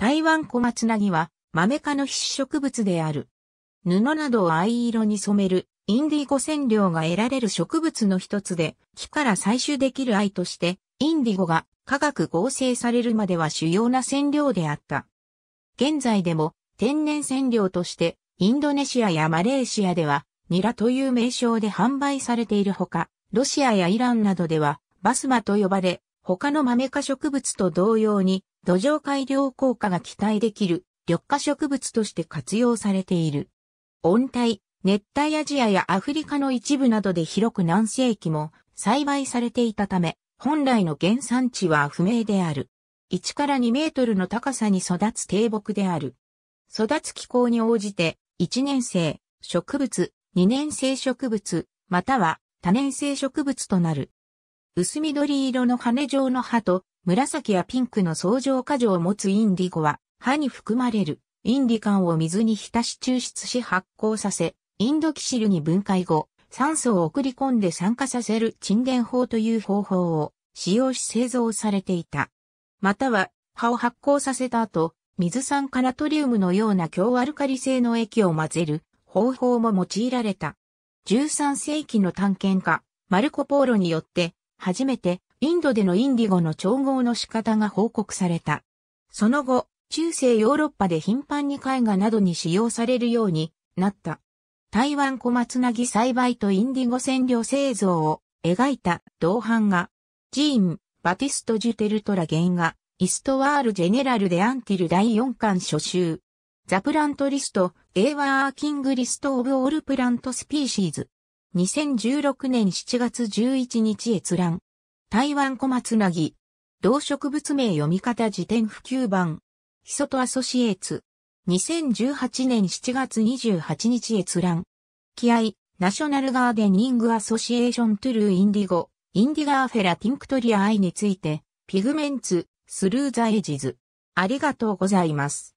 台湾小松菜木は、豆科の必須植物である。布などを藍色に染める、インディゴ染料が得られる植物の一つで、木から採取できる藍として、インディゴが化学合成されるまでは主要な染料であった。現在でも天然染料として、インドネシアやマレーシアでは、ニラという名称で販売されているほか、ロシアやイランなどでは、バスマと呼ばれ、他の豆科植物と同様に、土壌改良効果が期待できる緑化植物として活用されている。温帯、熱帯アジアやアフリカの一部などで広く何世紀も栽培されていたため、本来の原産地は不明である。1から2メートルの高さに育つ低木である。育つ気候に応じて、1年生、植物、2年生植物、または多年生植物となる。薄緑色の羽状の葉と紫やピンクの相乗果剰を持つインディゴは、葉に含まれるインディカンを水に浸し抽出し発酵させ、インドキシルに分解後、酸素を送り込んで酸化させる沈殿法という方法を使用し製造されていた。または、葉を発酵させた後、水酸化ナトリウムのような強アルカリ性の液を混ぜる方法も用いられた。13世紀の探検家、マルコ・ポーロによって、初めてインドでのインディゴの調合の仕方が報告された。その後、中世ヨーロッパで頻繁に絵画などに使用されるようになった。台湾小松なぎ栽培とインディゴ染料製造を描いた銅版画、ジーン・バティスト・ジュテルトラ原画、イストワール・ジェネラル・デ・アンティル第4巻初集。ザプラントリスト、エーワーキングリスト・オブ・オール・プラント・スピーシーズ。2016年7月11日閲覧。台湾小松なぎ。動植物名読み方辞典普及版。ヒソトアソシエーツ。2018年7月28日閲覧。気合、ナショナルガーデニングアソシエーショントゥルーインディゴ、インディガーフェラティンクトリア愛について、ピグメンツ、スルーザエジズ。ありがとうございます。